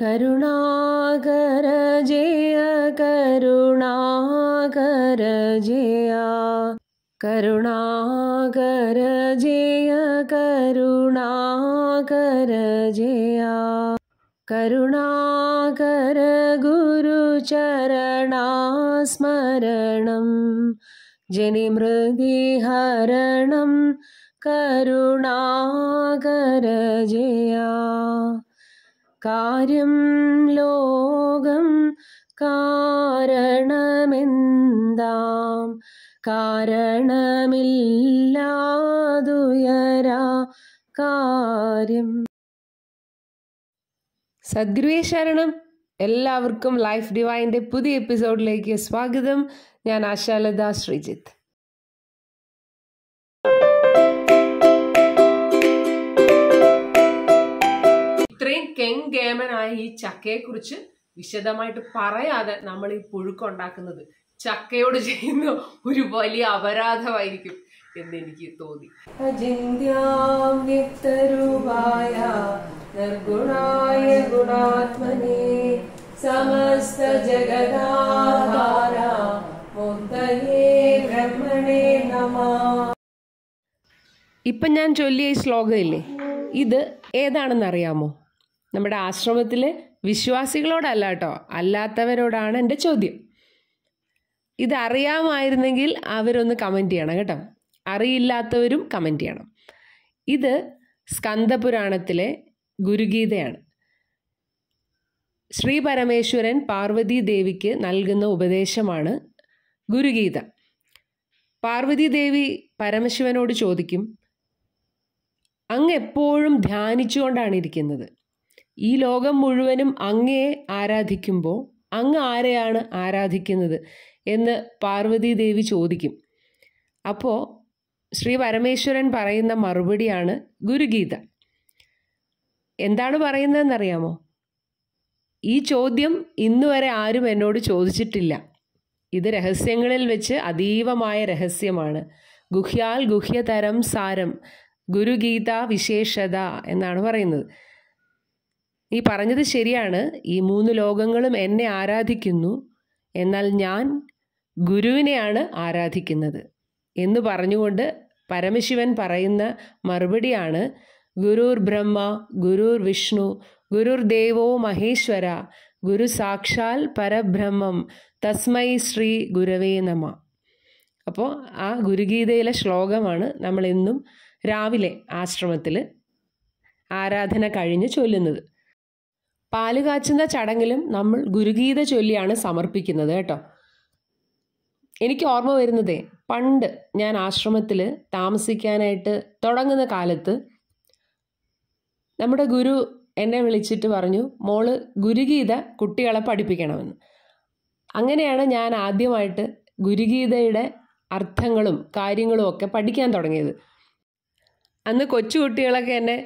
करुणाकरजे करुणा करजया करुणाकरजे करुणा जय करुणाकर गुरुचरणा स्मरणं गुरुचरणास्मरणं जनिमृदि हरणं करुणागर करजया കാര്യം ലോകം കാരണമെന്താം കാരണമില്ലാതുയരാ കാര്യം സദ്ഗുരുവേ ശരണം എല്ലാവർക്കും ലൈഫ് ഡിവൈൻ്റെ പുതിയ എപ്പിസോഡിലേക്ക് സ്വാഗതം ഞാൻ ആശാലത ശ്രീജിത്ത് ഇത്രയും കെങ്കേമനായ ഈ ചക്കയെക്കുറിച്ച് വിശദമായിട്ട് പറയാതെ നമ്മൾ ഈ പുഴുക്കുണ്ടാക്കുന്നത് ചക്കയോട് ചെയ്യുന്ന ഒരു വലിയ അപരാധമായിരിക്കും എന്ന് എനിക്ക് തോന്നി അജിന്യാവ്യക്തരൂപായ നിർഗുണായ ഗുണാത്മനേ സമസ്ത ബ്രഹ്മണേ നമ ഇപ്പം ഞാൻ ചൊല്ലിയ ഈ ശ്ലോകമില്ലേ ഇത് ഏതാണെന്ന് അറിയാമോ നമ്മുടെ ആശ്രമത്തിൽ വിശ്വാസികളോടല്ല കേട്ടോ അല്ലാത്തവരോടാണ് എൻ്റെ ചോദ്യം ഇതറിയാമായിരുന്നെങ്കിൽ അവരൊന്ന് കമൻറ്റ് ചെയ്യണം കേട്ടോ അറിയില്ലാത്തവരും കമൻറ്റ് ചെയ്യണം ഇത് സ്കന്ദപുരാണത്തിലെ ഗുരുഗീതയാണ് ശ്രീ പരമേശ്വരൻ പാർവതി ദേവിക്ക് നൽകുന്ന ഉപദേശമാണ് ഗുരുഗീത പാർവതി ദേവി പരമശിവനോട് ചോദിക്കും അങ്ങ് എപ്പോഴും ധ്യാനിച്ചുകൊണ്ടാണ് ഇരിക്കുന്നത് ഈ ലോകം മുഴുവനും അങ്ങയെ ആരാധിക്കുമ്പോൾ അങ്ങ് ആരെയാണ് ആരാധിക്കുന്നത് എന്ന് പാർവതി ദേവി ചോദിക്കും അപ്പോൾ ശ്രീ പരമേശ്വരൻ പറയുന്ന മറുപടിയാണ് ഗുരുഗീത എന്താണ് പറയുന്നതെന്നറിയാമോ ഈ ചോദ്യം ഇന്നുവരെ ആരും എന്നോട് ചോദിച്ചിട്ടില്ല ഇത് രഹസ്യങ്ങളിൽ വെച്ച് അതീവമായ രഹസ്യമാണ് ഗുഹ്യാൽ ഗുഹ്യതരം സാരം ഗുരുഗീത വിശേഷത എന്നാണ് പറയുന്നത് നീ പറഞ്ഞത് ശരിയാണ് ഈ മൂന്ന് ലോകങ്ങളും എന്നെ ആരാധിക്കുന്നു എന്നാൽ ഞാൻ ഗുരുവിനെയാണ് ആരാധിക്കുന്നത് എന്ന് പറഞ്ഞുകൊണ്ട് പരമശിവൻ പറയുന്ന മറുപടിയാണ് ഗുരുർ ബ്രഹ്മ ഗുരുർ വിഷ്ണു ഗുരുർ ദേവോ മഹേശ്വര ഗുരു സാക്ഷാൽ പരബ്രഹ്മം തസ്മൈ ശ്രീ ഗുരവേ നമ അപ്പോൾ ആ ഗുരുഗീതയിലെ ശ്ലോകമാണ് നമ്മളെന്നും രാവിലെ ആശ്രമത്തിൽ ആരാധന കഴിഞ്ഞ് ചൊല്ലുന്നത് പാല് കാച്ചുന്ന ചടങ്ങിലും നമ്മൾ ഗുരുഗീത ചൊല്ലിയാണ് സമർപ്പിക്കുന്നത് കേട്ടോ എനിക്ക് ഓർമ്മ വരുന്നതേ പണ്ട് ഞാൻ ആശ്രമത്തിൽ താമസിക്കാനായിട്ട് തുടങ്ങുന്ന കാലത്ത് നമ്മുടെ ഗുരു എന്നെ വിളിച്ചിട്ട് പറഞ്ഞു മോള് ഗുരുഗീത കുട്ടികളെ പഠിപ്പിക്കണമെന്ന് അങ്ങനെയാണ് ഞാൻ ആദ്യമായിട്ട് ഗുരുഗീതയുടെ അർത്ഥങ്ങളും കാര്യങ്ങളും ഒക്കെ പഠിക്കാൻ തുടങ്ങിയത് അന്ന് കൊച്ചു എന്നെ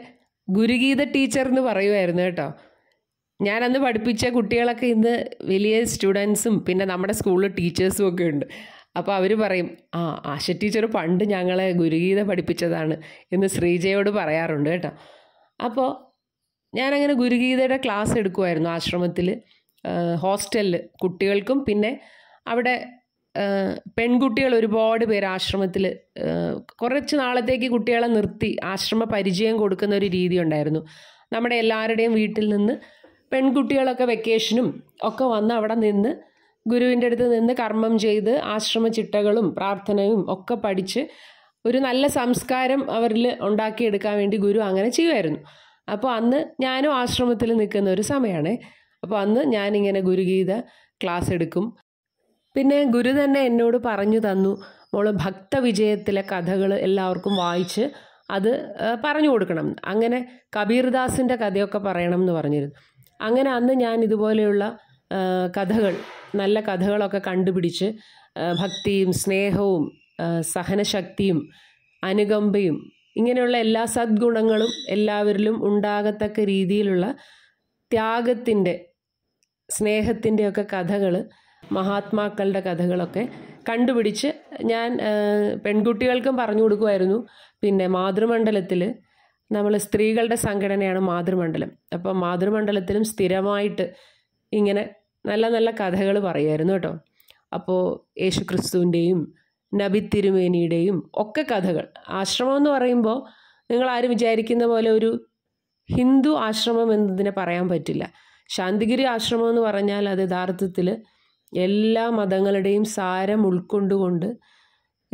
ഗുരുഗീത ടീച്ചർ എന്ന് പറയുമായിരുന്നു കേട്ടോ ഞാനന്ന് പഠിപ്പിച്ച കുട്ടികളൊക്കെ ഇന്ന് വലിയ സ്റ്റുഡൻസും പിന്നെ നമ്മുടെ സ്കൂളിൽ ടീച്ചേഴ്സും ഒക്കെ ഉണ്ട് അപ്പോൾ അവർ പറയും ആ ആശ ടീച്ചർ പണ്ട് ഞങ്ങളെ ഗുരുഗീത പഠിപ്പിച്ചതാണ് എന്ന് ശ്രീജയോട് പറയാറുണ്ട് കേട്ടോ അപ്പോൾ ഞാനങ്ങനെ ഗുരുഗീതയുടെ ക്ലാസ് എടുക്കുമായിരുന്നു ആശ്രമത്തിൽ ഹോസ്റ്റലിൽ കുട്ടികൾക്കും പിന്നെ അവിടെ പെൺകുട്ടികൾ ഒരുപാട് പേര് ആശ്രമത്തിൽ കുറച്ച് നാളത്തേക്ക് കുട്ടികളെ നിർത്തി ആശ്രമ പരിചയം കൊടുക്കുന്ന ഒരു രീതി ഉണ്ടായിരുന്നു നമ്മുടെ എല്ലാവരുടെയും വീട്ടിൽ നിന്ന് പെൺകുട്ടികളൊക്കെ വെക്കേഷനും ഒക്കെ വന്ന് അവിടെ നിന്ന് ഗുരുവിൻ്റെ അടുത്ത് നിന്ന് കർമ്മം ചെയ്ത് ആശ്രമ ചിട്ടകളും പ്രാർത്ഥനയും ഒക്കെ പഠിച്ച് ഒരു നല്ല സംസ്കാരം അവരിൽ ഉണ്ടാക്കിയെടുക്കാൻ വേണ്ടി ഗുരു അങ്ങനെ ചെയ്യുമായിരുന്നു അപ്പോൾ അന്ന് ഞാനും ആശ്രമത്തിൽ നിൽക്കുന്ന ഒരു സമയമാണ് അപ്പോൾ അന്ന് ഞാനിങ്ങനെ ഗുരുഗീത ക്ലാസ് എടുക്കും പിന്നെ ഗുരു തന്നെ എന്നോട് പറഞ്ഞു തന്നു മോള് ഭക്തവിജയത്തിലെ കഥകൾ എല്ലാവർക്കും വായിച്ച് അത് പറഞ്ഞു കൊടുക്കണം അങ്ങനെ കബീർദാസിൻ്റെ കഥയൊക്കെ പറയണം എന്ന് പറഞ്ഞിരുന്നു അങ്ങനെ അന്ന് ഞാൻ ഇതുപോലെയുള്ള കഥകൾ നല്ല കഥകളൊക്കെ കണ്ടുപിടിച്ച് ഭക്തിയും സ്നേഹവും സഹനശക്തിയും അനുകമ്പയും ഇങ്ങനെയുള്ള എല്ലാ സദ്ഗുണങ്ങളും എല്ലാവരിലും ഉണ്ടാകത്തക്ക രീതിയിലുള്ള ത്യാഗത്തിൻ്റെ സ്നേഹത്തിൻ്റെയൊക്കെ കഥകൾ മഹാത്മാക്കളുടെ കഥകളൊക്കെ കണ്ടുപിടിച്ച് ഞാൻ പെൺകുട്ടികൾക്കും പറഞ്ഞു കൊടുക്കുമായിരുന്നു പിന്നെ മാതൃമണ്ഡലത്തിൽ നമ്മൾ സ്ത്രീകളുടെ സംഘടനയാണ് മാതൃമണ്ഡലം അപ്പോൾ മാതൃമണ്ഡലത്തിലും സ്ഥിരമായിട്ട് ഇങ്ങനെ നല്ല നല്ല കഥകൾ പറയുമായിരുന്നു കേട്ടോ അപ്പോൾ യേശു ക്രിസ്തുവിൻ്റെയും നബി തിരുമേനിയുടെയും ഒക്കെ കഥകൾ ആശ്രമം എന്ന് പറയുമ്പോൾ നിങ്ങൾ ആരും വിചാരിക്കുന്ന പോലെ ഒരു ഹിന്ദു ആശ്രമം എന്നതിനെ പറയാൻ പറ്റില്ല ശാന്തിഗിരി ആശ്രമം എന്ന് പറഞ്ഞാൽ അത് യഥാർത്ഥത്തിൽ എല്ലാ മതങ്ങളുടെയും സാരം ഉൾക്കൊണ്ടുകൊണ്ട്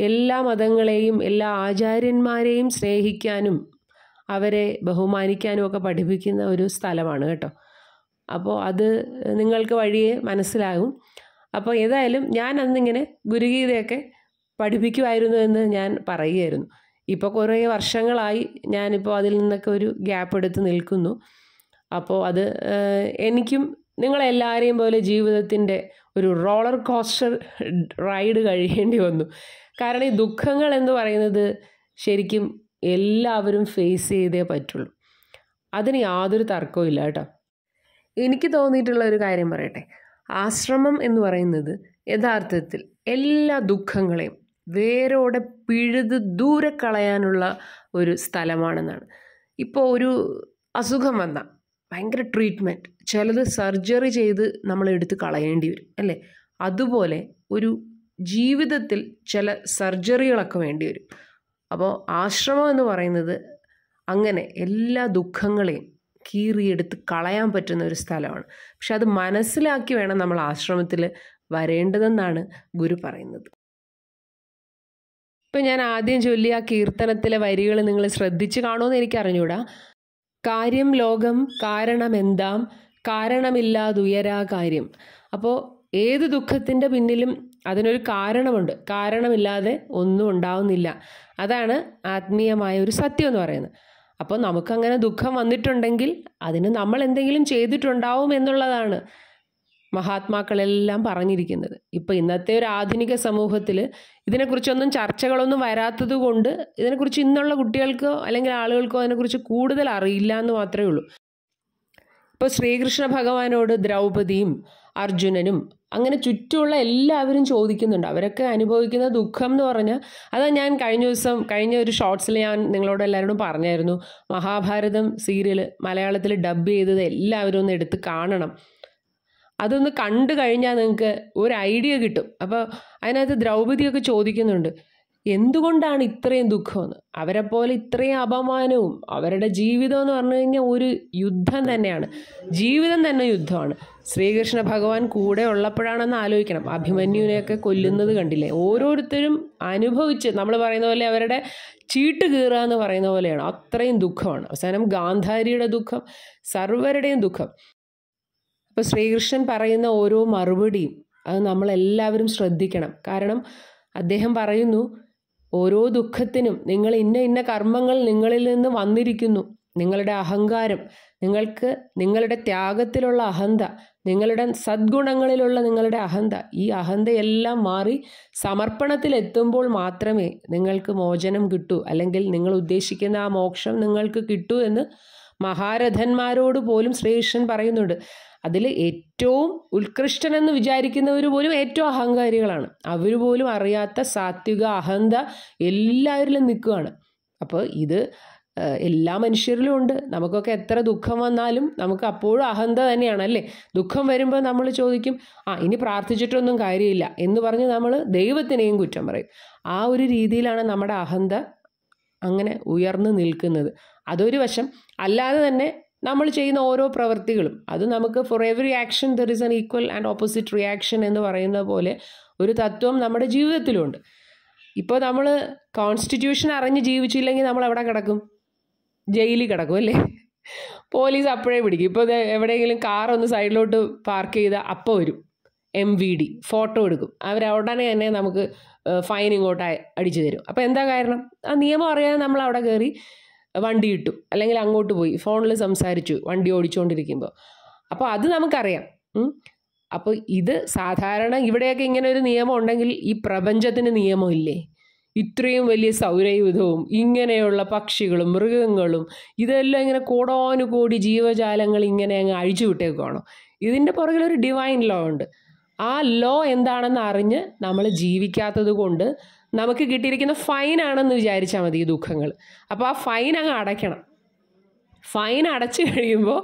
എല്ലാ മതങ്ങളെയും എല്ലാ ആചാര്യന്മാരെയും സ്നേഹിക്കാനും അവരെ ബഹുമാനിക്കാനും ഒക്കെ പഠിപ്പിക്കുന്ന ഒരു സ്ഥലമാണ് കേട്ടോ അപ്പോൾ അത് നിങ്ങൾക്ക് വഴിയെ മനസ്സിലാകും അപ്പോൾ ഏതായാലും ഞാൻ അന്നിങ്ങനെ ഗുരുഗീതയൊക്കെ പഠിപ്പിക്കുമായിരുന്നു എന്ന് ഞാൻ പറയുമായിരുന്നു ഇപ്പോൾ കുറേ വർഷങ്ങളായി ഞാനിപ്പോൾ അതിൽ നിന്നൊക്കെ ഒരു ഗ്യാപ്പ് എടുത്ത് നിൽക്കുന്നു അപ്പോൾ അത് എനിക്കും നിങ്ങളെല്ലാവരെയും പോലെ ജീവിതത്തിൻ്റെ ഒരു റോളർ കോസ്റ്റർ റൈഡ് കഴിയേണ്ടി വന്നു കാരണം ഈ ദുഃഖങ്ങൾ എന്ന് പറയുന്നത് ശരിക്കും എല്ലാവരും ഫേസ് ചെയ്തേ പറ്റുള്ളൂ അതിന് യാതൊരു തർക്കവും ഇല്ല കേട്ടോ എനിക്ക് തോന്നിയിട്ടുള്ള ഒരു കാര്യം പറയട്ടെ ആശ്രമം എന്ന് പറയുന്നത് യഥാർത്ഥത്തിൽ എല്ലാ ദുഃഖങ്ങളെയും വേരോടെ പിഴുത് ദൂരെ കളയാനുള്ള ഒരു സ്ഥലമാണെന്നാണ് ഇപ്പോൾ ഒരു അസുഖം വന്ന ഭയങ്കര ട്രീറ്റ്മെൻറ്റ് ചിലത് സർജറി ചെയ്ത് നമ്മൾ എടുത്ത് കളയേണ്ടി വരും അല്ലേ അതുപോലെ ഒരു ജീവിതത്തിൽ ചില സർജറികളൊക്കെ വേണ്ടി വരും അപ്പോൾ ആശ്രമം എന്ന് പറയുന്നത് അങ്ങനെ എല്ലാ ദുഃഖങ്ങളെയും കീറിയെടുത്ത് കളയാൻ പറ്റുന്ന ഒരു സ്ഥലമാണ് പക്ഷെ അത് മനസ്സിലാക്കി വേണം നമ്മൾ ആശ്രമത്തിൽ വരേണ്ടതെന്നാണ് ഗുരു പറയുന്നത് ഇപ്പം ഞാൻ ആദ്യം ചൊല്ലിയ ആ കീർത്തനത്തിലെ വരികൾ നിങ്ങൾ ശ്രദ്ധിച്ചു കാണുമെന്ന് എനിക്ക് അറിഞ്ഞൂടാ കാര്യം ലോകം കാരണം കാരണമെന്താം കാരണമില്ലാതുയരാ കാര്യം അപ്പോൾ ഏത് ദുഃഖത്തിൻ്റെ പിന്നിലും അതിനൊരു കാരണമുണ്ട് കാരണമില്ലാതെ ഒന്നും ഉണ്ടാവുന്നില്ല അതാണ് ആത്മീയമായ ഒരു സത്യം എന്ന് പറയുന്നത് അപ്പോൾ നമുക്കങ്ങനെ ദുഃഖം വന്നിട്ടുണ്ടെങ്കിൽ അതിന് നമ്മൾ എന്തെങ്കിലും ചെയ്തിട്ടുണ്ടാവും എന്നുള്ളതാണ് മഹാത്മാക്കളെല്ലാം പറഞ്ഞിരിക്കുന്നത് ഇപ്പോൾ ഇന്നത്തെ ഒരു ആധുനിക സമൂഹത്തിൽ ഇതിനെക്കുറിച്ചൊന്നും ചർച്ചകളൊന്നും വരാത്തത് കൊണ്ട് ഇതിനെക്കുറിച്ച് ഇന്നുള്ള കുട്ടികൾക്കോ അല്ലെങ്കിൽ ആളുകൾക്കോ അതിനെക്കുറിച്ച് കൂടുതൽ അറിയില്ല എന്ന് മാത്രമേ ഉള്ളൂ ഇപ്പോൾ ശ്രീകൃഷ്ണ ഭഗവാനോട് ദ്രൗപദിയും അർജുനനും അങ്ങനെ ചുറ്റുമുള്ള എല്ലാവരും ചോദിക്കുന്നുണ്ട് അവരൊക്കെ അനുഭവിക്കുന്ന ദുഃഖം എന്ന് പറഞ്ഞാൽ അതാ ഞാൻ കഴിഞ്ഞ ദിവസം കഴിഞ്ഞ ഒരു ഷോർട്സിൽ ഞാൻ നിങ്ങളോട് എല്ലാവരോടും പറഞ്ഞായിരുന്നു മഹാഭാരതം സീരിയൽ മലയാളത്തിൽ ഡബ് ചെയ്തത് എല്ലാവരും ഒന്ന് എടുത്ത് കാണണം അതൊന്ന് കണ്ടു കഴിഞ്ഞാൽ നിങ്ങൾക്ക് ഒരു ഐഡിയ കിട്ടും അപ്പോൾ അതിനകത്ത് ദ്രൗപതിയൊക്കെ ചോദിക്കുന്നുണ്ട് എന്തുകൊണ്ടാണ് ഇത്രയും ദുഃഖമെന്ന് അവരെ പോലെ ഇത്രയും അപമാനവും അവരുടെ ജീവിതം എന്ന് പറഞ്ഞു കഴിഞ്ഞാൽ ഒരു യുദ്ധം തന്നെയാണ് ജീവിതം തന്നെ യുദ്ധമാണ് ശ്രീകൃഷ്ണ ഭഗവാൻ കൂടെ ഉള്ളപ്പോഴാണെന്ന് ആലോചിക്കണം അഭിമന്യുവിനെയൊക്കെ കൊല്ലുന്നത് കണ്ടില്ലേ ഓരോരുത്തരും അനുഭവിച്ച് നമ്മൾ പറയുന്ന പോലെ അവരുടെ ചീട്ട് കീറുക എന്ന് പറയുന്ന പോലെയാണ് അത്രയും ദുഃഖമാണ് അവസാനം ഗാന്ധാരിയുടെ ദുഃഖം സർവരുടെയും ദുഃഖം അപ്പോൾ ശ്രീകൃഷ്ണൻ പറയുന്ന ഓരോ മറുപടിയും അത് നമ്മളെല്ലാവരും ശ്രദ്ധിക്കണം കാരണം അദ്ദേഹം പറയുന്നു ഓരോ ദുഃഖത്തിനും നിങ്ങൾ ഇന്ന ഇന്ന കർമ്മങ്ങൾ നിങ്ങളിൽ നിന്ന് വന്നിരിക്കുന്നു നിങ്ങളുടെ അഹങ്കാരം നിങ്ങൾക്ക് നിങ്ങളുടെ ത്യാഗത്തിലുള്ള അഹന്ത നിങ്ങളുടെ സദ്ഗുണങ്ങളിലുള്ള നിങ്ങളുടെ അഹന്ത ഈ അഹന്തയെല്ലാം മാറി സമർപ്പണത്തിലെത്തുമ്പോൾ മാത്രമേ നിങ്ങൾക്ക് മോചനം കിട്ടൂ അല്ലെങ്കിൽ നിങ്ങൾ ഉദ്ദേശിക്കുന്ന ആ മോക്ഷം നിങ്ങൾക്ക് കിട്ടൂ എന്ന് മഹാരഥന്മാരോട് പോലും ശ്രീകൃഷ്ണൻ പറയുന്നുണ്ട് അതിൽ ഏറ്റവും ഉത്കൃഷ്ടനെന്ന് വിചാരിക്കുന്നവർ പോലും ഏറ്റവും അഹങ്കാരികളാണ് അവർ പോലും അറിയാത്ത സാത്വിക അഹന്ത എല്ലാവരിലും നിൽക്കുകയാണ് അപ്പോൾ ഇത് എല്ലാ മനുഷ്യരിലും ഉണ്ട് നമുക്കൊക്കെ എത്ര ദുഃഖം വന്നാലും നമുക്ക് അപ്പോഴും അഹന്ത തന്നെയാണ് അല്ലേ ദുഃഖം വരുമ്പോൾ നമ്മൾ ചോദിക്കും ആ ഇനി പ്രാർത്ഥിച്ചിട്ടൊന്നും കാര്യമില്ല എന്ന് പറഞ്ഞ് നമ്മൾ ദൈവത്തിനെയും കുറ്റം പറയും ആ ഒരു രീതിയിലാണ് നമ്മുടെ അഹന്ത അങ്ങനെ ഉയർന്നു നിൽക്കുന്നത് അതൊരു വശം അല്ലാതെ തന്നെ നമ്മൾ ചെയ്യുന്ന ഓരോ പ്രവൃത്തികളും അത് നമുക്ക് for every action there is an equal and opposite reaction എന്ന് പറയുന്ന പോലെ ഒരു തത്വം നമ്മുടെ ജീവിതത്തിലുണ്ട് ഇപ്പോൾ നമ്മൾ കോൺസ്റ്റിറ്റ്യൂഷൻ അറിഞ്ഞ് ജീവിച്ചില്ലെങ്കിൽ നമ്മൾ എവിടെ കിടക്കും ജയിലിൽ കിടക്കും അല്ലേ പോലീസ് അപ്പോഴേ പിടിക്കും ഇപ്പോൾ എവിടെയെങ്കിലും കാർ ഒന്ന് സൈഡിലോട്ട് പാർക്ക് ചെയ്താൽ അപ്പോൾ വരും എം വി ഡി ഫോട്ടോ എടുക്കും അവർ ഉടനെ തന്നെ നമുക്ക് ഫൈൻ ഇങ്ങോട്ട് അടിച്ചു തരും അപ്പോൾ എന്താ കാരണം ആ നിയമം അറിയാതെ നമ്മൾ അവിടെ കയറി വണ്ടി ഇട്ടു അല്ലെങ്കിൽ അങ്ങോട്ട് പോയി ഫോണിൽ സംസാരിച്ചു വണ്ടി ഓടിച്ചുകൊണ്ടിരിക്കുമ്പോൾ അപ്പോൾ അത് നമുക്കറിയാം അപ്പോൾ ഇത് സാധാരണ ഇവിടെയൊക്കെ ഇങ്ങനെ ഒരു നിയമം ഉണ്ടെങ്കിൽ ഈ പ്രപഞ്ചത്തിന് നിയമമില്ലേ ഇത്രയും വലിയ സൗരയുധവും ഇങ്ങനെയുള്ള പക്ഷികളും മൃഗങ്ങളും ഇതെല്ലാം ഇങ്ങനെ കോടാനുകോടി ജീവജാലങ്ങൾ ഇങ്ങനെ അങ്ങ് അഴിച്ചു വിട്ടേക്കുവാണോ ഇതിൻ്റെ പുറകിലൊരു ഡിവൈൻ ലോ ഉണ്ട് ആ ലോ എന്താണെന്ന് അറിഞ്ഞ് നമ്മൾ ജീവിക്കാത്തത് കൊണ്ട് നമുക്ക് കിട്ടിയിരിക്കുന്ന ഫൈനാണെന്ന് വിചാരിച്ചാൽ മതി ഈ ദുഃഖങ്ങൾ അപ്പോൾ ആ ഫൈൻ അങ്ങ് അടയ്ക്കണം ഫൈൻ അടച്ചു കഴിയുമ്പോൾ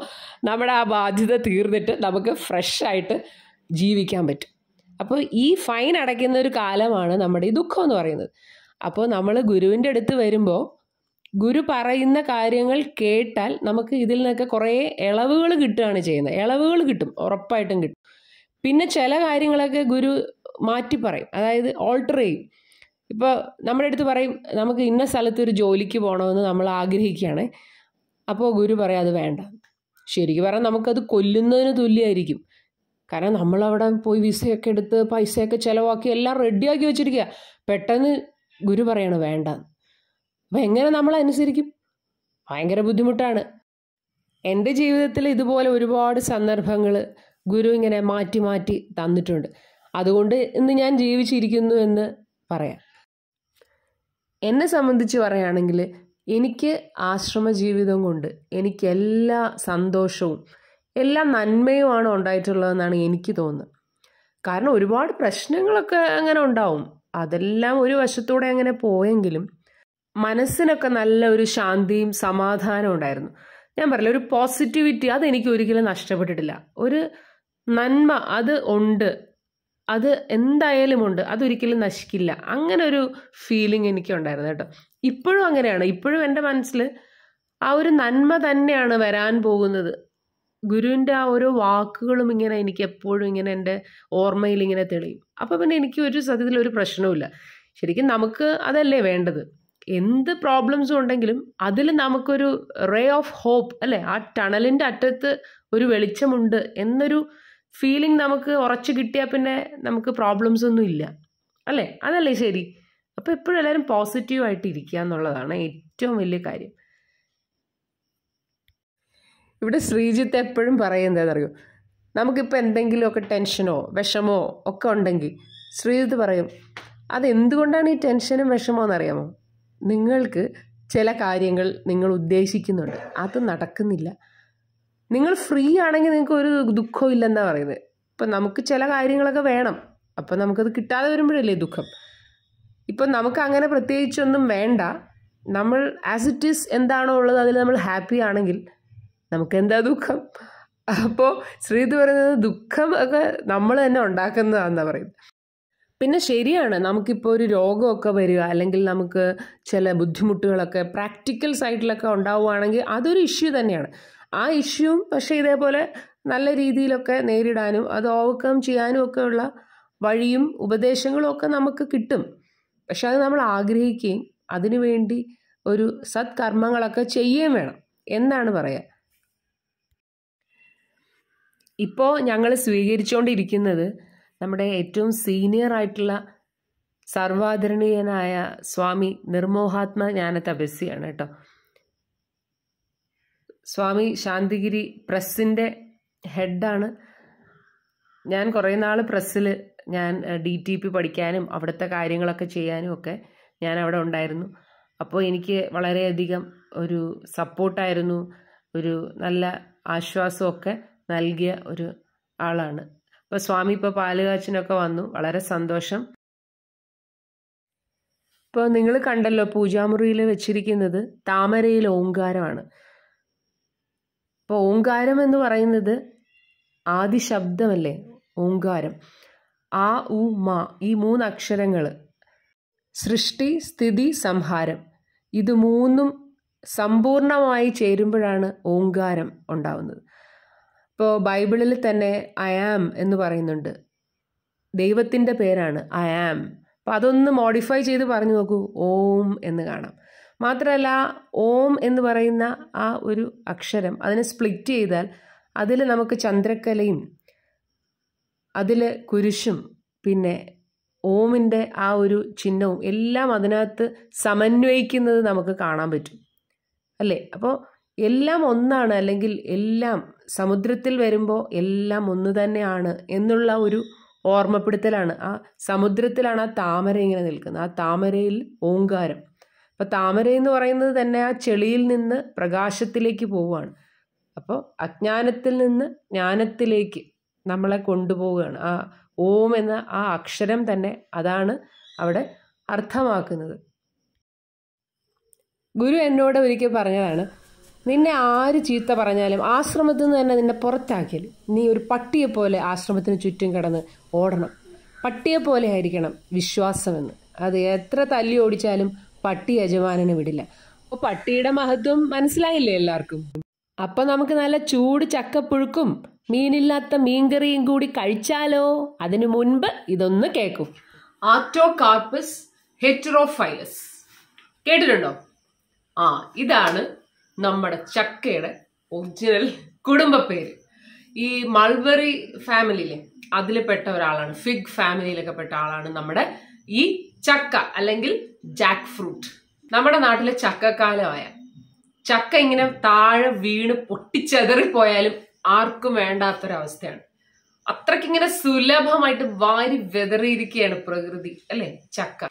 നമ്മുടെ ആ ബാധ്യത തീർന്നിട്ട് നമുക്ക് ഫ്രഷായിട്ട് ജീവിക്കാൻ പറ്റും അപ്പോൾ ഈ ഫൈൻ അടയ്ക്കുന്ന ഒരു കാലമാണ് നമ്മുടെ ഈ ദുഃഖം എന്ന് പറയുന്നത് അപ്പോൾ നമ്മൾ ഗുരുവിൻ്റെ അടുത്ത് വരുമ്പോൾ ഗുരു പറയുന്ന കാര്യങ്ങൾ കേട്ടാൽ നമുക്ക് ഇതിൽ നിന്നൊക്കെ കുറേ ഇളവുകൾ കിട്ടുകയാണ് ചെയ്യുന്നത് ഇളവുകൾ കിട്ടും ഉറപ്പായിട്ടും കിട്ടും പിന്നെ ചില കാര്യങ്ങളൊക്കെ ഗുരു മാറ്റി പറയും അതായത് ഓൾട്ടർ ചെയ്യും ഇപ്പോൾ നമ്മുടെ അടുത്ത് പറയും നമുക്ക് ഇന്ന സ്ഥലത്ത് ഒരു ജോലിക്ക് പോകണമെന്ന് നമ്മൾ ആഗ്രഹിക്കുകയാണ് അപ്പോൾ ഗുരു പറയും അത് വേണ്ട ശരിക്കും പറഞ്ഞാൽ നമുക്കത് കൊല്ലുന്നതിന് തുല്യമായിരിക്കും കാരണം നമ്മളവിടെ പോയി വിസയൊക്കെ എടുത്ത് പൈസയൊക്കെ ചിലവാക്കി എല്ലാം റെഡിയാക്കി വെച്ചിരിക്കുക പെട്ടെന്ന് ഗുരു പറയാണ് വേണ്ട അപ്പം എങ്ങനെ നമ്മൾ അനുസരിക്കും ഭയങ്കര ബുദ്ധിമുട്ടാണ് എൻ്റെ ജീവിതത്തിൽ ഇതുപോലെ ഒരുപാട് സന്ദർഭങ്ങൾ ഗുരു ഇങ്ങനെ മാറ്റി മാറ്റി തന്നിട്ടുണ്ട് അതുകൊണ്ട് ഇന്ന് ഞാൻ ജീവിച്ചിരിക്കുന്നു എന്ന് പറയാം എന്നെ സംബന്ധിച്ച് പറയുകയാണെങ്കിൽ എനിക്ക് ആശ്രമ ജീവിതം കൊണ്ട് എനിക്ക് എല്ലാ സന്തോഷവും എല്ലാ നന്മയുമാണ് ഉണ്ടായിട്ടുള്ളതെന്നാണ് എനിക്ക് തോന്നുന്നത് കാരണം ഒരുപാട് പ്രശ്നങ്ങളൊക്കെ അങ്ങനെ ഉണ്ടാവും അതെല്ലാം ഒരു വശത്തൂടെ അങ്ങനെ പോയെങ്കിലും മനസ്സിനൊക്കെ നല്ല ഒരു ശാന്തിയും സമാധാനവും ഉണ്ടായിരുന്നു ഞാൻ പറയില്ല ഒരു പോസിറ്റിവിറ്റി അതെനിക്ക് ഒരിക്കലും നഷ്ടപ്പെട്ടിട്ടില്ല ഒരു നന്മ അത് ഉണ്ട് അത് എന്തായാലും ഉണ്ട് അതൊരിക്കലും നശിക്കില്ല അങ്ങനെ ഒരു ഫീലിംഗ് എനിക്കുണ്ടായിരുന്നു കേട്ടോ ഇപ്പോഴും അങ്ങനെയാണ് ഇപ്പോഴും എൻ്റെ മനസ്സിൽ ആ ഒരു നന്മ തന്നെയാണ് വരാൻ പോകുന്നത് ഗുരുവിൻ്റെ ആ ഓരോ വാക്കുകളും ഇങ്ങനെ എനിക്ക് എപ്പോഴും ഇങ്ങനെ എൻ്റെ ഓർമ്മയിൽ ഇങ്ങനെ തെളിയും അപ്പോൾ പിന്നെ എനിക്ക് ഒരു സത്യത്തിൽ ഒരു പ്രശ്നവുമില്ല ശരിക്കും നമുക്ക് അതല്ലേ വേണ്ടത് എന്ത് പ്രോബ്ലംസും ഉണ്ടെങ്കിലും അതിൽ നമുക്കൊരു റേ ഓഫ് ഹോപ്പ് അല്ലേ ആ ടണലിൻ്റെ അറ്റത്ത് ഒരു വെളിച്ചമുണ്ട് എന്നൊരു ഫീലിംഗ് നമുക്ക് ഉറച്ചു കിട്ടിയാൽ പിന്നെ നമുക്ക് പ്രോബ്ലംസ് ഒന്നും ഇല്ല അല്ലേ അതല്ലേ ശരി അപ്പോൾ എപ്പോഴും എല്ലാവരും പോസിറ്റീവായിട്ട് ഇരിക്കുക എന്നുള്ളതാണ് ഏറ്റവും വലിയ കാര്യം ഇവിടെ ശ്രീജിത്ത് എപ്പോഴും പറയുന്നതെന്നറിയോ നമുക്കിപ്പോൾ എന്തെങ്കിലുമൊക്കെ ടെൻഷനോ വിഷമോ ഒക്കെ ഉണ്ടെങ്കിൽ ശ്രീജിത്ത് പറയും അതെന്തുകൊണ്ടാണ് ഈ ടെൻഷനും വിഷമോ എന്നറിയാമോ നിങ്ങൾക്ക് ചില കാര്യങ്ങൾ നിങ്ങൾ ഉദ്ദേശിക്കുന്നുണ്ട് അത് നടക്കുന്നില്ല നിങ്ങൾ ഫ്രീ ആണെങ്കിൽ നിങ്ങൾക്ക് ഒരു ദുഃഖവും ഇല്ലെന്നാണ് പറയുന്നത് ഇപ്പം നമുക്ക് ചില കാര്യങ്ങളൊക്കെ വേണം അപ്പം നമുക്കത് കിട്ടാതെ വരുമ്പോഴല്ലേ ദുഃഖം ഇപ്പം നമുക്ക് അങ്ങനെ പ്രത്യേകിച്ചൊന്നും വേണ്ട നമ്മൾ ആസ് ഇറ്റ് ഈസ് എന്താണോ ഉള്ളത് അതിൽ നമ്മൾ ഹാപ്പി ആണെങ്കിൽ നമുക്ക് എന്താ ദുഃഖം അപ്പോൾ ശ്രീത് പറയുന്നത് ദുഃഖം ഒക്കെ നമ്മൾ തന്നെ ഉണ്ടാക്കുന്നതാണെന്നാണ് പറയുന്നത് പിന്നെ ശരിയാണ് നമുക്കിപ്പോൾ ഒരു രോഗമൊക്കെ വരിക അല്ലെങ്കിൽ നമുക്ക് ചില ബുദ്ധിമുട്ടുകളൊക്കെ പ്രാക്ടിക്കൽ ആയിട്ടുള്ളൊക്കെ ഉണ്ടാവുകയാണെങ്കിൽ അതൊരു ഇഷ്യൂ തന്നെയാണ് ആ ഇഷ്യൂവും പക്ഷേ ഇതേപോലെ നല്ല രീതിയിലൊക്കെ നേരിടാനും അത് ഓവർകം ചെയ്യാനും ഒക്കെയുള്ള വഴിയും ഉപദേശങ്ങളും ഒക്കെ നമുക്ക് കിട്ടും പക്ഷെ അത് നമ്മൾ ആഗ്രഹിക്കുകയും അതിനുവേണ്ടി ഒരു സത്കർമ്മങ്ങളൊക്കെ ചെയ്യുകയും വേണം എന്നാണ് പറയാ ഇപ്പോൾ ഞങ്ങൾ സ്വീകരിച്ചുകൊണ്ടിരിക്കുന്നത് നമ്മുടെ ഏറ്റവും സീനിയർ ആയിട്ടുള്ള സർവാദരണീയനായ സ്വാമി നിർമോഹാത്മ ജ്ഞാന തപസ്സിയാണ് കേട്ടോ സ്വാമി ശാന്തിഗിരി പ്രസ്സിൻ്റെ ഹെഡാണ് ഞാൻ കുറേ നാൾ പ്രസ്സിൽ ഞാൻ ഡി ടി പി പഠിക്കാനും അവിടുത്തെ കാര്യങ്ങളൊക്കെ ചെയ്യാനും ഒക്കെ ഞാൻ അവിടെ ഉണ്ടായിരുന്നു അപ്പോൾ എനിക്ക് വളരെയധികം ഒരു സപ്പോർട്ടായിരുന്നു ഒരു നല്ല ആശ്വാസമൊക്കെ നൽകിയ ഒരു ആളാണ് അപ്പോൾ സ്വാമി ഇപ്പോൾ പാലുകാച്ചിനൊക്കെ വന്നു വളരെ സന്തോഷം ഇപ്പോൾ നിങ്ങൾ കണ്ടല്ലോ പൂജാമുറിയിൽ വെച്ചിരിക്കുന്നത് താമരയിൽ ഓങ്കാരമാണ് അപ്പോൾ ഓങ്കാരം എന്ന് പറയുന്നത് ആദ്യ ശബ്ദമല്ലേ ഓങ്കാരം ആ ഉ മാ ഈ മൂന്ന് അക്ഷരങ്ങൾ സൃഷ്ടി സ്ഥിതി സംഹാരം ഇത് മൂന്നും സമ്പൂർണമായി ചേരുമ്പോഴാണ് ഓങ്കാരം ഉണ്ടാവുന്നത് ഇപ്പോൾ ബൈബിളിൽ തന്നെ ഐ ആം എന്ന് പറയുന്നുണ്ട് ദൈവത്തിൻ്റെ പേരാണ് ഐ ആം അപ്പോൾ അതൊന്ന് മോഡിഫൈ ചെയ്ത് പറഞ്ഞു നോക്കൂ ഓം എന്ന് കാണാം മാത്രമല്ല ഓം എന്ന് പറയുന്ന ആ ഒരു അക്ഷരം അതിനെ സ്പ്ലിറ്റ് ചെയ്താൽ അതിൽ നമുക്ക് ചന്ദ്രക്കലയും അതിൽ കുരിശും പിന്നെ ഓമിൻ്റെ ആ ഒരു ചിഹ്നവും എല്ലാം അതിനകത്ത് സമന്വയിക്കുന്നത് നമുക്ക് കാണാൻ പറ്റും അല്ലേ അപ്പോൾ എല്ലാം ഒന്നാണ് അല്ലെങ്കിൽ എല്ലാം സമുദ്രത്തിൽ വരുമ്പോൾ എല്ലാം ഒന്ന് തന്നെയാണ് എന്നുള്ള ഒരു ഓർമ്മപ്പെടുത്തലാണ് ആ സമുദ്രത്തിലാണ് ആ താമര ഇങ്ങനെ നിൽക്കുന്നത് ആ താമരയിൽ ഓങ്കാരം അപ്പോൾ താമര എന്ന് പറയുന്നത് തന്നെ ആ ചെളിയിൽ നിന്ന് പ്രകാശത്തിലേക്ക് പോവുകയാണ് അപ്പോൾ അജ്ഞാനത്തിൽ നിന്ന് ജ്ഞാനത്തിലേക്ക് നമ്മളെ കൊണ്ടുപോവുകയാണ് ആ ഓം എന്ന ആ അക്ഷരം തന്നെ അതാണ് അവിടെ അർത്ഥമാക്കുന്നത് ഗുരു എന്നോട് ഒരിക്കൽ പറഞ്ഞതാണ് നിന്നെ ആര് ചീത്ത പറഞ്ഞാലും ആശ്രമത്തിൽ നിന്ന് തന്നെ നിന്നെ പുറത്താക്കിയാൽ നീ ഒരു പട്ടിയെ പോലെ ആശ്രമത്തിന് ചുറ്റും കിടന്ന് ഓടണം പട്ടിയെ പോലെ ആയിരിക്കണം വിശ്വാസമെന്ന് അത് എത്ര തല്ലി ഓടിച്ചാലും പട്ടി യജമാനനെ വിടില്ല അപ്പോൾ പട്ടിയുടെ മഹത്വം മനസ്സിലായില്ലേ എല്ലാവർക്കും അപ്പൊ നമുക്ക് നല്ല ചൂട് ചക്കപ്പുഴുക്കും മീനില്ലാത്ത മീൻകറിയും കൂടി കഴിച്ചാലോ അതിനു മുൻപ് ഇതൊന്ന് കേൾക്കും ആക്ടോകാർപ്പസ് ഹെറ്ററോഫൈലസ് കേട്ടിട്ടുണ്ടോ ആ ഇതാണ് നമ്മുടെ ചക്കയുടെ ഒറിജിനൽ കുടുംബ പേര് ഈ മൾബറി ഫാമിലിയിലെ അതിൽ പെട്ട ഒരാളാണ് ഫിഗ് ഫാമിലിയിലൊക്കെ പെട്ട ആളാണ് നമ്മുടെ ഈ ചക്ക അല്ലെങ്കിൽ ജാക്ക് ഫ്രൂട്ട് നമ്മുടെ നാട്ടിലെ ചക്കക്കാലമായ ചക്ക ഇങ്ങനെ താഴെ വീണ് പൊട്ടിച്ചെതറിപ്പോയാലും ആർക്കും വേണ്ടാത്തൊരവസ്ഥയാണ് അത്രക്കിങ്ങനെ സുലഭമായിട്ട് വാരി വെതറിയിരിക്കുകയാണ് പ്രകൃതി അല്ലെ ചക്ക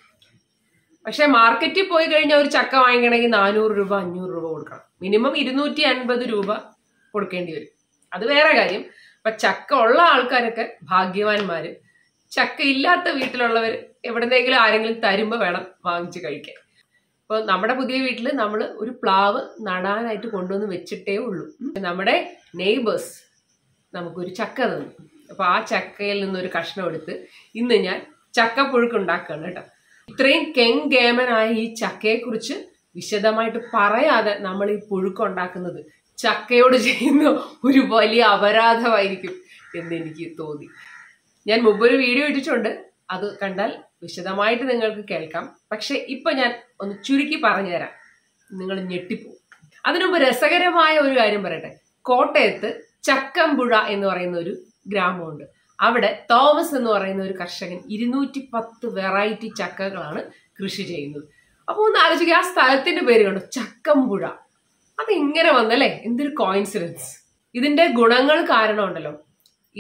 പക്ഷെ മാർക്കറ്റിൽ പോയി കഴിഞ്ഞാൽ ഒരു ചക്ക വാങ്ങിക്കണമെങ്കിൽ നാനൂറ് രൂപ അഞ്ഞൂറ് രൂപ കൊടുക്കണം മിനിമം ഇരുന്നൂറ്റി അൻപത് രൂപ കൊടുക്കേണ്ടി വരും അത് വേറെ കാര്യം അപ്പൊ ചക്ക ഉള്ള ആൾക്കാരൊക്കെ ഭാഗ്യവാന്മാര് ചക്ക ഇല്ലാത്ത വീട്ടിലുള്ളവർ എവിടെന്നെങ്കിലും ആരെങ്കിലും തരുമ്പോൾ വേണം വാങ്ങിച്ച് കഴിക്കാൻ അപ്പോൾ നമ്മുടെ പുതിയ വീട്ടിൽ നമ്മൾ ഒരു പ്ലാവ് നടാനായിട്ട് കൊണ്ടുവന്ന് വെച്ചിട്ടേ ഉള്ളൂ നമ്മുടെ നെയ്ബേഴ്സ് നമുക്കൊരു ചക്ക തന്നു അപ്പോൾ ആ ചക്കയിൽ നിന്നൊരു കഷ്ണം എടുത്ത് ഇന്ന് ഞാൻ ചക്കപ്പുഴുക്ക് ഉണ്ടാക്കുകയാണ് കേട്ടോ ഇത്രയും കെങ്കേമനായ ഈ ചക്കയെക്കുറിച്ച് വിശദമായിട്ട് പറയാതെ നമ്മൾ ഈ പുഴുക്ക് ഉണ്ടാക്കുന്നത് ചക്കയോട് ചെയ്യുന്ന ഒരു വലിയ അപരാധമായിരിക്കും എന്ന് എനിക്ക് തോന്നി ഞാൻ മുമ്പൊരു വീഡിയോ ഇട്ടിട്ടുണ്ട് അത് കണ്ടാൽ വിശദമായിട്ട് നിങ്ങൾക്ക് കേൾക്കാം പക്ഷെ ഇപ്പൊ ഞാൻ ഒന്ന് ചുരുക്കി പറഞ്ഞു തരാം നിങ്ങൾ ഞെട്ടിപ്പോ അതിനുമ്പ് രസകരമായ ഒരു കാര്യം പറയട്ടെ കോട്ടയത്ത് ചക്കമ്പുഴ എന്ന് പറയുന്ന ഒരു ഗ്രാമമുണ്ട് അവിടെ തോമസ് എന്ന് പറയുന്ന ഒരു കർഷകൻ ഇരുന്നൂറ്റി പത്ത് വെറൈറ്റി ചക്കകളാണ് കൃഷി ചെയ്യുന്നത് അപ്പോൾ ഒന്ന് ആലോചിക്കുക ആ സ്ഥലത്തിന്റെ പേര് കണ്ടു ചക്കമ്പുഴ അത് ഇങ്ങനെ വന്നല്ലേ എന്തൊരു കോയിൻസിഡൻസ് ഇതിന്റെ ഗുണങ്ങൾ കാരണമുണ്ടല്ലോ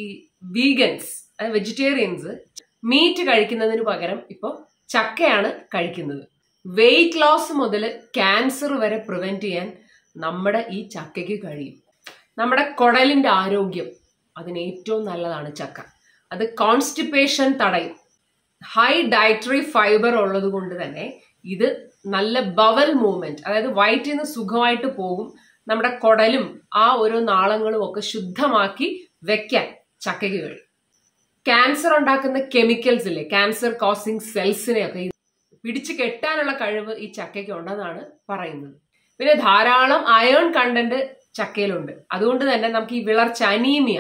ഈ വീഗൻസ് വെജിറ്റേറിയൻസ് മീറ്റ് കഴിക്കുന്നതിന് പകരം ഇപ്പോൾ ചക്കയാണ് കഴിക്കുന്നത് വെയിറ്റ് ലോസ് മുതൽ ക്യാൻസർ വരെ പ്രിവെൻറ്റ് ചെയ്യാൻ നമ്മുടെ ഈ ചക്കയ്ക്ക് കഴിയും നമ്മുടെ കുടലിൻ്റെ ആരോഗ്യം അതിന് ഏറ്റവും നല്ലതാണ് ചക്ക അത് കോൺസ്റ്റിപ്പേഷൻ തടയും ഹൈ ഡയറ്ററി ഫൈബർ ഉള്ളത് കൊണ്ട് തന്നെ ഇത് നല്ല ബവൽ മൂവ്മെൻറ്റ് അതായത് വയറ്റിൽ നിന്ന് സുഖമായിട്ട് പോകും നമ്മുടെ കുടലും ആ ഓരോ നാളങ്ങളും ഒക്കെ ശുദ്ധമാക്കി വെക്കാൻ ചക്കയ്ക്ക് കഴിയും ക്യാൻസർ ഉണ്ടാക്കുന്ന കെമിക്കൽസ് ഇല്ലേ ക്യാൻസർ കോസിങ് സെൽസിനെയൊക്കെ പിടിച്ചു കെട്ടാനുള്ള കഴിവ് ഈ ചക്കയ്ക്ക് ഉണ്ടെന്നാണ് പറയുന്നത് പിന്നെ ധാരാളം അയേൺ കണ്ടന്റ് ചക്കയിലുണ്ട് അതുകൊണ്ട് തന്നെ നമുക്ക് ഈ വിളർച്ച അനീമിയ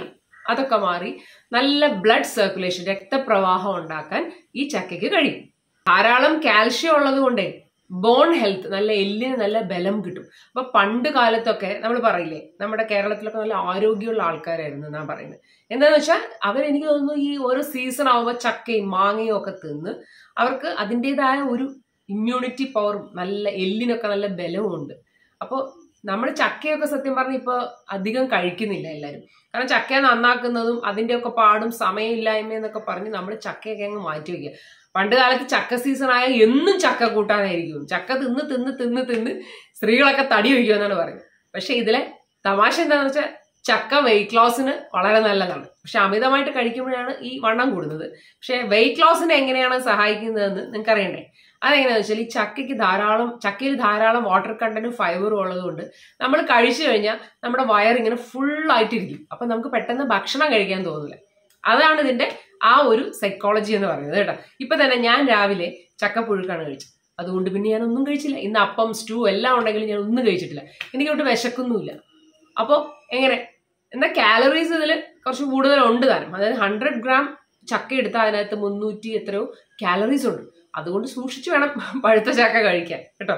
അതൊക്കെ മാറി നല്ല ബ്ലഡ് സർക്കുലേഷൻ രക്തപ്രവാഹം ഉണ്ടാക്കാൻ ഈ ചക്കയ്ക്ക് കഴിയും ധാരാളം കാൽഷ്യം ഉള്ളത് കൊണ്ടേ ബോൺ ഹെൽത്ത് നല്ല എല്ലിന് നല്ല ബലം കിട്ടും അപ്പൊ പണ്ട് കാലത്തൊക്കെ നമ്മൾ പറയില്ലേ നമ്മുടെ കേരളത്തിലൊക്കെ നല്ല ആരോഗ്യമുള്ള ആൾക്കാരായിരുന്നു എന്നാ പറയുന്നത് എന്താന്ന് വെച്ചാൽ അവരെനിക്ക് തോന്നുന്നു ഈ ഓരോ സീസൺ ആവുമ്പോൾ ചക്കയും മാങ്ങയും ഒക്കെ തിന്ന് അവർക്ക് അതിൻ്റെതായ ഒരു ഇമ്മ്യൂണിറ്റി പവറും നല്ല എല്ലിനൊക്കെ നല്ല ബലവും ഉണ്ട് അപ്പോൾ നമ്മൾ ചക്കയൊക്കെ സത്യം പറഞ്ഞ ഇപ്പോൾ അധികം കഴിക്കുന്നില്ല എല്ലാവരും കാരണം ചക്ക നന്നാക്കുന്നതും അതിൻ്റെയൊക്കെ പാടും സമയമില്ലായ്മ എന്നൊക്കെ പറഞ്ഞ് നമ്മൾ ചക്കയൊക്കെ അങ്ങ് മാറ്റി വയ്ക്കുക പണ്ട് കാലത്ത് ചക്ക സീസൺ ആയ എന്നും ചക്ക കൂട്ടാനായിരിക്കും ചക്ക തിന്ന് തിന്ന് തിന്ന് തിന്ന് സ്ത്രീകളൊക്കെ തടി എന്നാണ് പറയുന്നത് പക്ഷെ ഇതിലെ തമാശ എന്താണെന്ന് വെച്ചാൽ ചക്ക വെയിറ്റ് ലോസിന് വളരെ നല്ലതാണ് പക്ഷെ അമിതമായിട്ട് കഴിക്കുമ്പോഴാണ് ഈ വണ്ണം കൂടുന്നത് പക്ഷെ വെയിറ്റ് ലോസിന് എങ്ങനെയാണ് സഹായിക്കുന്നതെന്ന് നിങ്ങൾക്ക് അറിയണ്ടേ അതെങ്ങനെയാണെന്ന് വെച്ചാൽ ഈ ചക്കയ്ക്ക് ധാരാളം ചക്കയിൽ ധാരാളം വാട്ടർ കണ്ടന്റും ഫൈബറും ഉള്ളതുകൊണ്ട് നമ്മൾ കഴിച്ചു കഴിഞ്ഞാൽ നമ്മുടെ വയർ ഇങ്ങനെ ഫുള്ളായിട്ടിരിക്കും അപ്പം നമുക്ക് പെട്ടെന്ന് ഭക്ഷണം കഴിക്കാൻ തോന്നില്ല അതാണ് ഇതിൻ്റെ ആ ഒരു സൈക്കോളജി എന്ന് പറയുന്നത് കേട്ടോ ഇപ്പം തന്നെ ഞാൻ രാവിലെ ചക്കപ്പുഴുക്കാണ് കഴിച്ചത് അതുകൊണ്ട് പിന്നെ ഞാൻ ഒന്നും കഴിച്ചില്ല ഇന്ന് അപ്പം സ്റ്റൂ എല്ലാം ഉണ്ടെങ്കിലും ഞാൻ ഒന്നും കഴിച്ചിട്ടില്ല എനിക്ക് ഒട്ട് വിശക്കൊന്നുമില്ല അപ്പോൾ എങ്ങനെ എന്നാൽ കാലറീസ് ഇതിൽ കുറച്ച് ഉണ്ട് കാരണം അതായത് ഹൺഡ്രഡ് ഗ്രാം ചക്ക എടുത്താൽ അതിനകത്ത് മുന്നൂറ്റി എത്രയോ കാലറീസ് ഉണ്ട് അതുകൊണ്ട് സൂക്ഷിച്ചു വേണം പഴുത്ത ചക്ക കഴിക്കാൻ കേട്ടോ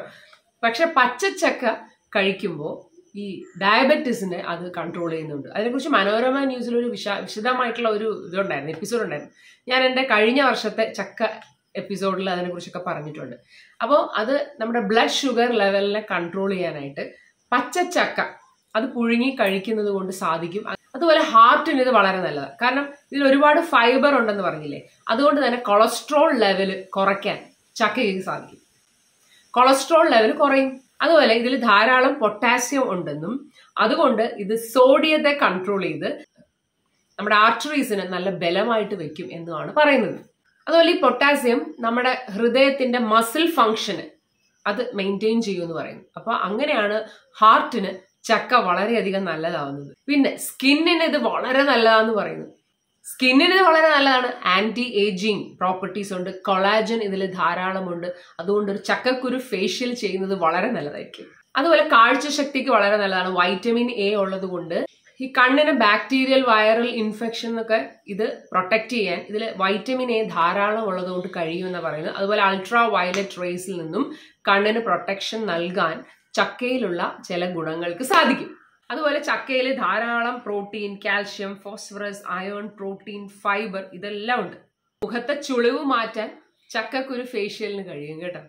പക്ഷെ ചക്ക കഴിക്കുമ്പോൾ ഈ ഡയബറ്റീസിനെ അത് കൺട്രോൾ ചെയ്യുന്നുണ്ട് അതിനെക്കുറിച്ച് മനോരമ ന്യൂസിൽ ഒരു വിശ വിശദമായിട്ടുള്ള ഒരു ഇതുണ്ടായിരുന്നു എപ്പിസോഡ് ഉണ്ടായിരുന്നു ഞാൻ എൻ്റെ കഴിഞ്ഞ വർഷത്തെ ചക്ക എപ്പിസോഡിൽ അതിനെക്കുറിച്ചൊക്കെ പറഞ്ഞിട്ടുണ്ട് അപ്പോൾ അത് നമ്മുടെ ബ്ലഡ് ഷുഗർ ലെവലിനെ കൺട്രോൾ ചെയ്യാനായിട്ട് പച്ചച്ചക്ക അത് പുഴുങ്ങി കഴിക്കുന്നത് കൊണ്ട് സാധിക്കും അതുപോലെ ഹാർട്ടിന് ഇത് വളരെ നല്ലതാണ് കാരണം ഇതിൽ ഒരുപാട് ഫൈബർ ഉണ്ടെന്ന് പറഞ്ഞില്ലേ അതുകൊണ്ട് തന്നെ കൊളസ്ട്രോൾ ലെവൽ കുറയ്ക്കാൻ ചക്കയ്ക്ക് സാധിക്കും കൊളസ്ട്രോൾ ലെവൽ കുറയും അതുപോലെ ഇതിൽ ധാരാളം പൊട്ടാസ്യം ഉണ്ടെന്നും അതുകൊണ്ട് ഇത് സോഡിയത്തെ കൺട്രോൾ ചെയ്ത് നമ്മുടെ ആർട്ടറീസിന് നല്ല ബലമായിട്ട് വെക്കും എന്നുമാണ് പറയുന്നത് അതുപോലെ ഈ പൊട്ടാസ്യം നമ്മുടെ ഹൃദയത്തിന്റെ മസിൽ ഫങ്ഷന് അത് മെയിൻറ്റെയിൻ ചെയ്യും എന്ന് പറയുന്നു അപ്പോൾ അങ്ങനെയാണ് ഹാർട്ടിന് ചക്ക വളരെയധികം നല്ലതാവുന്നത് പിന്നെ സ്കിന്നിന് ഇത് വളരെ നല്ലതാന്ന് പറയുന്നു സ്കിന്നിന് വളരെ നല്ലതാണ് ആന്റി ഏജിങ് പ്രോപ്പർട്ടീസ് ഉണ്ട് കൊളാജൻ ഇതിൽ ധാരാളമുണ്ട് അതുകൊണ്ട് ഒരു ചക്കക്കുരു ഫേഷ്യൽ ചെയ്യുന്നത് വളരെ നല്ലതായിരിക്കും അതുപോലെ കാഴ്ചശക്തിക്ക് വളരെ നല്ലതാണ് വൈറ്റമിൻ എ ഉള്ളത് കൊണ്ട് ഈ കണ്ണിന് ബാക്ടീരിയൽ വൈറൽ ഇൻഫെക്ഷൻ എന്നൊക്കെ ഇത് പ്രൊട്ടക്ട് ചെയ്യാൻ ഇതിൽ വൈറ്റമിൻ എ ധാരാളം ഉള്ളതുകൊണ്ട് കഴിയുമെന്ന് പറയുന്നത് അതുപോലെ അൾട്രാ വയലറ്റ് റേസിൽ നിന്നും കണ്ണിന് പ്രൊട്ടക്ഷൻ നൽകാൻ ചക്കയിലുള്ള ചില ഗുണങ്ങൾക്ക് സാധിക്കും അതുപോലെ ചക്കയിൽ ധാരാളം protein calcium phosphorus iron protein fibre ഇതെല്ലാം ഉണ്ട് മുഖത്തെ ചുളിവ് മാറ്റാൻ ചക്കക്കൊരു ഫേഷ്യലിന് കഴിയും കേട്ടോ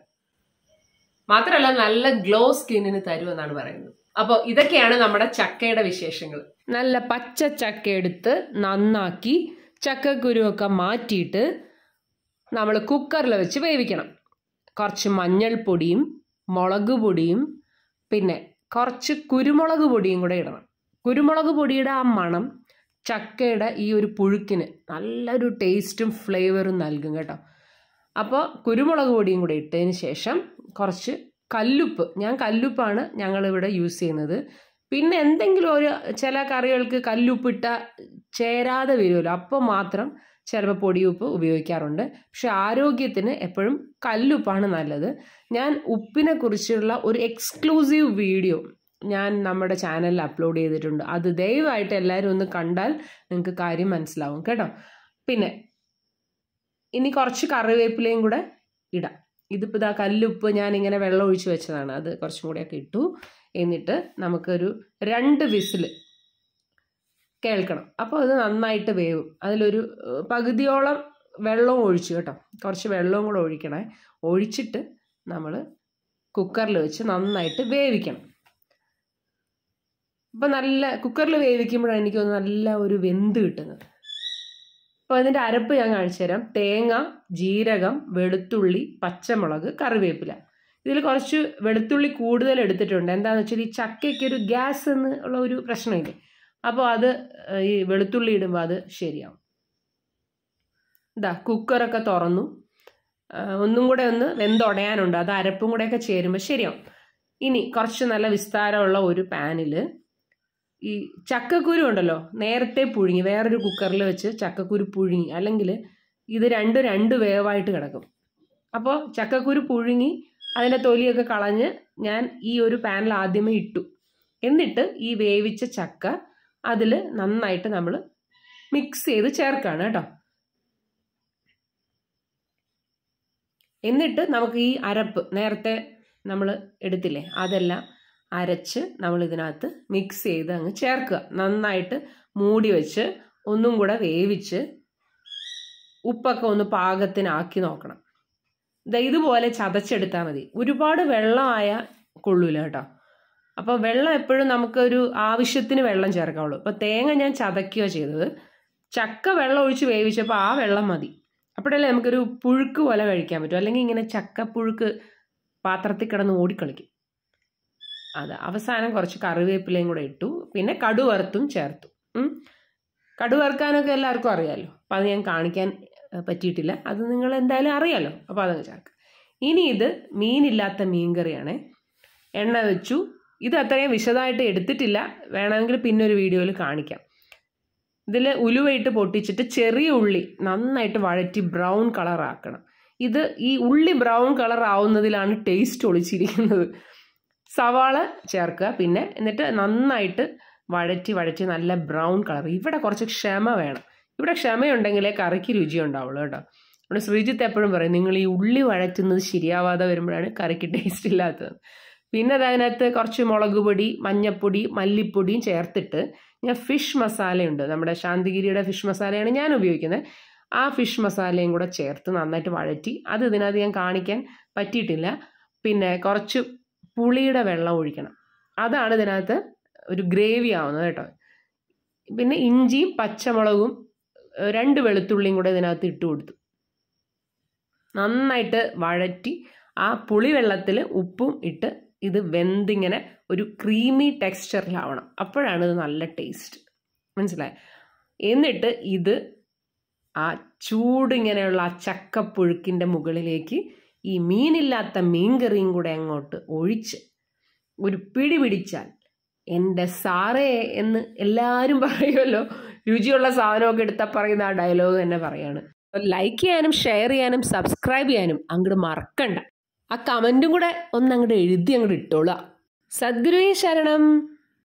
മാത്രമല്ല നല്ല ഗ്ലോ സ്കിന്നിന് തരുമെന്നാണ് പറയുന്നത് അപ്പോൾ ഇതൊക്കെയാണ് നമ്മുടെ ചക്കയുടെ വിശേഷങ്ങൾ നല്ല പച്ച ചക്ക എടുത്ത് നന്നാക്കി ചക്കക്കുരുവൊക്കെ മാറ്റിയിട്ട് നമ്മൾ കുക്കറിൽ വെച്ച് വേവിക്കണം കുറച്ച് മഞ്ഞൾപ്പൊടിയും മുളക് പൊടിയും പിന്നെ കുറച്ച് കുരുമുളക് പൊടിയും കൂടെ ഇടണം കുരുമുളക് പൊടിയുടെ ആ മണം ചക്കയുടെ ഈ ഒരു പുഴുക്കിന് നല്ലൊരു ടേസ്റ്റും ഫ്ലേവറും നൽകും കേട്ടോ അപ്പോൾ കുരുമുളക് പൊടിയും കൂടെ ഇട്ടതിന് ശേഷം കുറച്ച് കല്ലുപ്പ് ഞാൻ കല്ലുപ്പാണ് ഞങ്ങളിവിടെ യൂസ് ചെയ്യുന്നത് പിന്നെ എന്തെങ്കിലും ഒരു ചില കറികൾക്ക് കല്ലുപ്പിട്ട ചേരാതെ വരുമല്ലോ അപ്പം മാത്രം ചിലപ്പോൾ പൊടിയുപ്പ് ഉപയോഗിക്കാറുണ്ട് പക്ഷെ ആരോഗ്യത്തിന് എപ്പോഴും കല്ലുപ്പാണ് നല്ലത് ഞാൻ ഉപ്പിനെ കുറിച്ചുള്ള ഒരു എക്സ്ക്ലൂസീവ് വീഡിയോ ഞാൻ നമ്മുടെ ചാനലിൽ അപ്ലോഡ് ചെയ്തിട്ടുണ്ട് അത് ദയവായിട്ട് എല്ലാവരും ഒന്ന് കണ്ടാൽ നിങ്ങൾക്ക് കാര്യം മനസ്സിലാവും കേട്ടോ പിന്നെ ഇനി കുറച്ച് കറിവേപ്പിലയും കൂടെ ഇടാം ഇതിപ്പോൾ ഇതാ കല്ലുപ്പ് ഞാനിങ്ങനെ വെള്ളം ഒഴിച്ച് വെച്ചതാണ് അത് കുറച്ചും കൂടിയൊക്കെ ഇട്ടു എന്നിട്ട് നമുക്കൊരു രണ്ട് വിസിൽ കേൾക്കണം അപ്പോൾ അത് നന്നായിട്ട് വേവും അതിലൊരു പകുതിയോളം വെള്ളവും ഒഴിച്ചു കേട്ടോ കുറച്ച് വെള്ളവും കൂടെ ഒഴിക്കണേ ഒഴിച്ചിട്ട് നമ്മൾ കുക്കറിൽ വെച്ച് നന്നായിട്ട് വേവിക്കണം അപ്പോൾ നല്ല കുക്കറിൽ വേവിക്കുമ്പോഴാണ് എനിക്കൊന്ന് നല്ല ഒരു വെന്ത് കിട്ടുന്നത് അപ്പോൾ ഇതിൻ്റെ അരപ്പ് ഞാൻ കാണിച്ചുതരാം തേങ്ങ ജീരകം വെളുത്തുള്ളി പച്ചമുളക് കറിവേപ്പില ഇതിൽ കുറച്ച് വെളുത്തുള്ളി കൂടുതൽ എടുത്തിട്ടുണ്ട് എന്താണെന്ന് വെച്ചാൽ ഈ ചക്കയ്ക്ക് ഒരു ഗ്യാസ് എന്ന് ഉള്ള ഒരു പ്രശ്നമില്ല അപ്പോൾ അത് ഈ വെളുത്തുള്ളി ഇടുമ്പോൾ അത് ശരിയാവും ഇതാ കുക്കറൊക്കെ തുറന്നു ഒന്നും കൂടെ ഒന്ന് വെന്തുടയാനുണ്ട് അത് അരപ്പും കൂടെയൊക്കെ ചേരുമ്പോൾ ശരിയാവും ഇനി കുറച്ച് നല്ല വിസ്താരമുള്ള ഒരു പാനിൽ ഈ ചക്കക്കുരു ഉണ്ടല്ലോ നേരത്തെ പുഴുങ്ങി വേറൊരു കുക്കറിൽ വെച്ച് ചക്കക്കുരു പുഴുങ്ങി അല്ലെങ്കിൽ ഇത് രണ്ട് രണ്ട് വേവായിട്ട് കിടക്കും അപ്പോൾ ചക്കക്കുരു പുഴുങ്ങി അതിൻ്റെ തൊലിയൊക്കെ കളഞ്ഞ് ഞാൻ ഈ ഒരു പാനിൽ ആദ്യമേ ഇട്ടു എന്നിട്ട് ഈ വേവിച്ച ചക്ക അതിൽ നന്നായിട്ട് നമ്മൾ മിക്സ് ചെയ്ത് ചേർക്കുകയാണ് കേട്ടോ എന്നിട്ട് നമുക്ക് ഈ അരപ്പ് നേരത്തെ നമ്മൾ എടുത്തില്ലേ അതെല്ലാം അരച്ച് നമ്മൾ ഇതിനകത്ത് മിക്സ് ചെയ്ത് അങ്ങ് ചേർക്കുക നന്നായിട്ട് മൂടി വെച്ച് ഒന്നും കൂടെ വേവിച്ച് ഉപ്പൊക്കെ ഒന്ന് പാകത്തിനാക്കി നോക്കണം ഇതുപോലെ ചതച്ചെടുത്താൽ മതി ഒരുപാട് വെള്ളമായ കൊള്ളൂല കേട്ടോ അപ്പോൾ വെള്ളം എപ്പോഴും നമുക്കൊരു ആവശ്യത്തിന് വെള്ളം ചേർക്കാവുള്ളൂ അപ്പോൾ തേങ്ങ ഞാൻ ചതയ്ക്കുകയോ ചെയ്തത് ചക്ക വെള്ളം ഒഴിച്ച് വേവിച്ചപ്പോൾ ആ വെള്ളം മതി അപ്പോഴല്ലേ നമുക്കൊരു പുഴുക്ക് പോലെ കഴിക്കാൻ പറ്റും അല്ലെങ്കിൽ ഇങ്ങനെ ചക്ക പുഴുക്ക് പാത്രത്തിൽ കിടന്ന് ഓടിക്കളിക്കും അത് അവസാനം കുറച്ച് കറിവേപ്പിലയും കൂടെ ഇട്ടു പിന്നെ കടുവറുത്തും ചേർത്തു കടുവറുക്കാനൊക്കെ എല്ലാവർക്കും അറിയാമല്ലോ അപ്പോൾ അത് ഞാൻ കാണിക്കാൻ പറ്റിയിട്ടില്ല അത് നിങ്ങൾ എന്തായാലും അറിയാമല്ലോ അപ്പോൾ അതങ്ങ് ചേർക്കാം ഇനി ഇത് മീനില്ലാത്ത മീൻകറിയാണ് എണ്ണ വെച്ചു ഇത് അത്രയും വിശദമായിട്ട് എടുത്തിട്ടില്ല വേണമെങ്കിൽ പിന്നെ ഒരു വീഡിയോയിൽ കാണിക്കാം ഇതിൽ ഉലുവയിട്ട് പൊട്ടിച്ചിട്ട് ചെറിയ ഉള്ളി നന്നായിട്ട് വഴറ്റി ബ്രൗൺ കളറാക്കണം ഇത് ഈ ഉള്ളി ബ്രൗൺ കളർ ആവുന്നതിലാണ് ടേസ്റ്റ് ഒളിച്ചിരിക്കുന്നത് സവാള ചേർക്കുക പിന്നെ എന്നിട്ട് നന്നായിട്ട് വഴറ്റി വഴറ്റി നല്ല ബ്രൗൺ കളർ ഇവിടെ കുറച്ച് ക്ഷമ വേണം ഇവിടെ ക്ഷമയുണ്ടെങ്കിലേ കറിക്ക് രുചി ഉണ്ടാവുള്ളൂ കേട്ടോ നമ്മുടെ ശ്രീജിത്ത് എപ്പോഴും പറയും നിങ്ങൾ ഈ ഉള്ളി വഴറ്റുന്നത് ശരിയാവാതെ വരുമ്പോഴാണ് കറിക്ക് ടേസ്റ്റ് ഇല്ലാത്തത് പിന്നെ അതിനകത്ത് കുറച്ച് മുളക് പൊടി മഞ്ഞപ്പൊടി മല്ലിപ്പൊടിയും ചേർത്തിട്ട് ഞാൻ ഫിഷ് മസാലയുണ്ട് നമ്മുടെ ശാന്തിഗിരിയുടെ ഫിഷ് മസാലയാണ് ഞാൻ ഉപയോഗിക്കുന്നത് ആ ഫിഷ് മസാലയും കൂടെ ചേർത്ത് നന്നായിട്ട് വഴറ്റി അത് ഇതിനകത്ത് ഞാൻ കാണിക്കാൻ പറ്റിയിട്ടില്ല പിന്നെ കുറച്ച് പുളിയുടെ വെള്ളം ഒഴിക്കണം അതാണ് ഇതിനകത്ത് ഒരു ഗ്രേവി ആവുന്നത് കേട്ടോ പിന്നെ ഇഞ്ചിയും പച്ചമുളകും രണ്ട് വെളുത്തുള്ളിയും കൂടെ ഇതിനകത്ത് ഇട്ട് കൊടുത്തു നന്നായിട്ട് വഴറ്റി ആ പുളി വെള്ളത്തിൽ ഉപ്പും ഇട്ട് ഇത് വെന്തിങ്ങനെ ഒരു ക്രീമി ടെക്സ്ചറിലാവണം അപ്പോഴാണ് ഇത് നല്ല ടേസ്റ്റ് മനസ്സിലായി എന്നിട്ട് ഇത് ആ ചൂടിങ്ങനെയുള്ള ആ ചക്കപ്പുഴുക്കിൻ്റെ മുകളിലേക്ക് ഈ മീനില്ലാത്ത മീൻകറിയും കൂടെ അങ്ങോട്ട് ഒഴിച്ച് ഒരു പിടി പിടിച്ചാൽ എൻ്റെ സാറേ എന്ന് എല്ലാവരും പറയുമല്ലോ രുചിയുള്ള സാധനമൊക്കെ എടുത്താൽ പറയുന്ന ആ ഡയലോഗ് തന്നെ പറയാണ് ലൈക്ക് ചെയ്യാനും ഷെയർ ചെയ്യാനും സബ്സ്ക്രൈബ് ചെയ്യാനും അങ്ങോട്ട് മറക്കണ്ട ആ കമൻറ്റും കൂടെ ഒന്ന് അങ്ങോട്ട് എഴുതി അങ്ങോട്ട് ഇട്ടോളാം സദ്ഗുരുവേ ശരണം